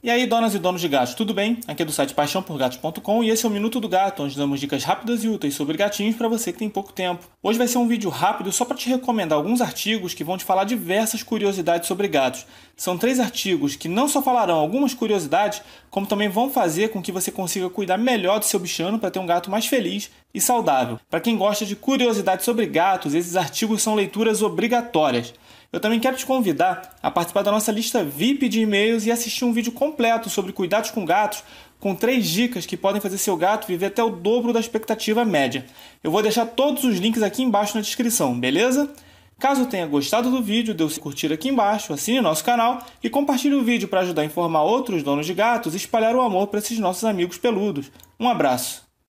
E aí, donas e donos de gatos, tudo bem? Aqui é do site paixãoporgatos.com e esse é o Minuto do Gato, onde damos dicas rápidas e úteis sobre gatinhos para você que tem pouco tempo. Hoje vai ser um vídeo rápido só para te recomendar alguns artigos que vão te falar diversas curiosidades sobre gatos. São três artigos que não só falarão algumas curiosidades, como também vão fazer com que você consiga cuidar melhor do seu bichano para ter um gato mais feliz e saudável. Para quem gosta de curiosidades sobre gatos, esses artigos são leituras obrigatórias. Eu também quero te convidar a participar da nossa lista VIP de e-mails e assistir um vídeo completo sobre cuidados com gatos, com três dicas que podem fazer seu gato viver até o dobro da expectativa média. Eu vou deixar todos os links aqui embaixo na descrição, beleza? Caso tenha gostado do vídeo, dê o seu curtir aqui embaixo, assine nosso canal e compartilhe o vídeo para ajudar a informar outros donos de gatos e espalhar o amor para esses nossos amigos peludos. Um abraço!